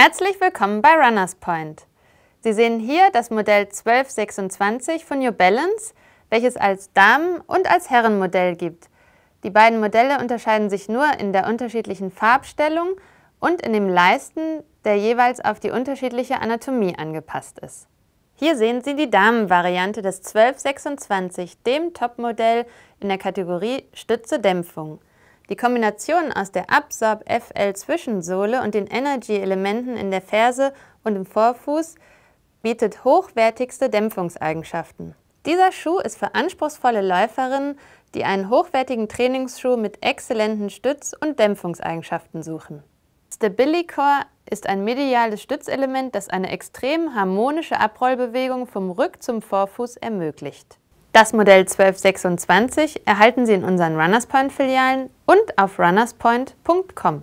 Herzlich willkommen bei Runners Point. Sie sehen hier das Modell 1226 von New Balance, welches als Damen- und als Herrenmodell gibt. Die beiden Modelle unterscheiden sich nur in der unterschiedlichen Farbstellung und in dem Leisten, der jeweils auf die unterschiedliche Anatomie angepasst ist. Hier sehen Sie die Damenvariante des 1226, dem Topmodell in der Kategorie Stütze-Dämpfung. Die Kombination aus der Absorb-FL-Zwischensohle und den Energy-Elementen in der Ferse und im Vorfuß bietet hochwertigste Dämpfungseigenschaften. Dieser Schuh ist für anspruchsvolle Läuferinnen, die einen hochwertigen Trainingsschuh mit exzellenten Stütz- und Dämpfungseigenschaften suchen. Stabilicore ist ein mediales Stützelement, das eine extrem harmonische Abrollbewegung vom Rück zum Vorfuß ermöglicht. Das Modell 1226 erhalten Sie in unseren Runners Point Filialen und auf runnerspoint.com.